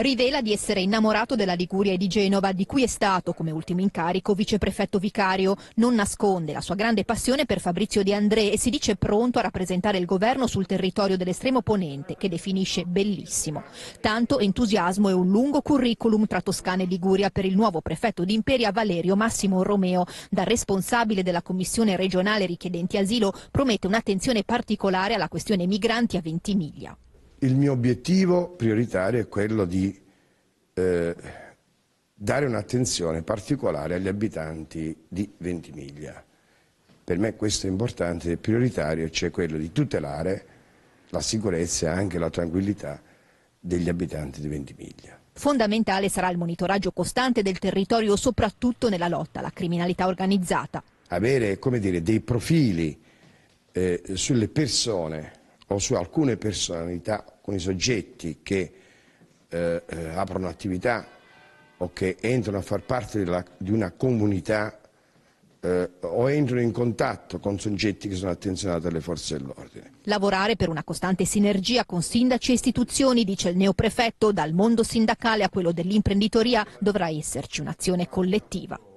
Rivela di essere innamorato della Liguria e di Genova, di cui è stato, come ultimo incarico, viceprefetto vicario. Non nasconde la sua grande passione per Fabrizio De André e si dice pronto a rappresentare il governo sul territorio dell'estremo ponente, che definisce bellissimo. Tanto entusiasmo e un lungo curriculum tra Toscana e Liguria per il nuovo prefetto d'Imperia Valerio Massimo Romeo. Da responsabile della commissione regionale richiedenti asilo promette un'attenzione particolare alla questione migranti a Ventimiglia. Il mio obiettivo prioritario è quello di eh, dare un'attenzione particolare agli abitanti di Ventimiglia. Per me questo è importante e prioritario, cioè quello di tutelare la sicurezza e anche la tranquillità degli abitanti di Ventimiglia. Fondamentale sarà il monitoraggio costante del territorio, soprattutto nella lotta alla criminalità organizzata. Avere dire, dei profili eh, sulle persone o su alcune personalità alcuni soggetti che eh, eh, aprono attività o che entrano a far parte della, di una comunità eh, o entrano in contatto con soggetti che sono attenzionati alle forze dell'ordine. Lavorare per una costante sinergia con sindaci e istituzioni, dice il neoprefetto, dal mondo sindacale a quello dell'imprenditoria dovrà esserci un'azione collettiva.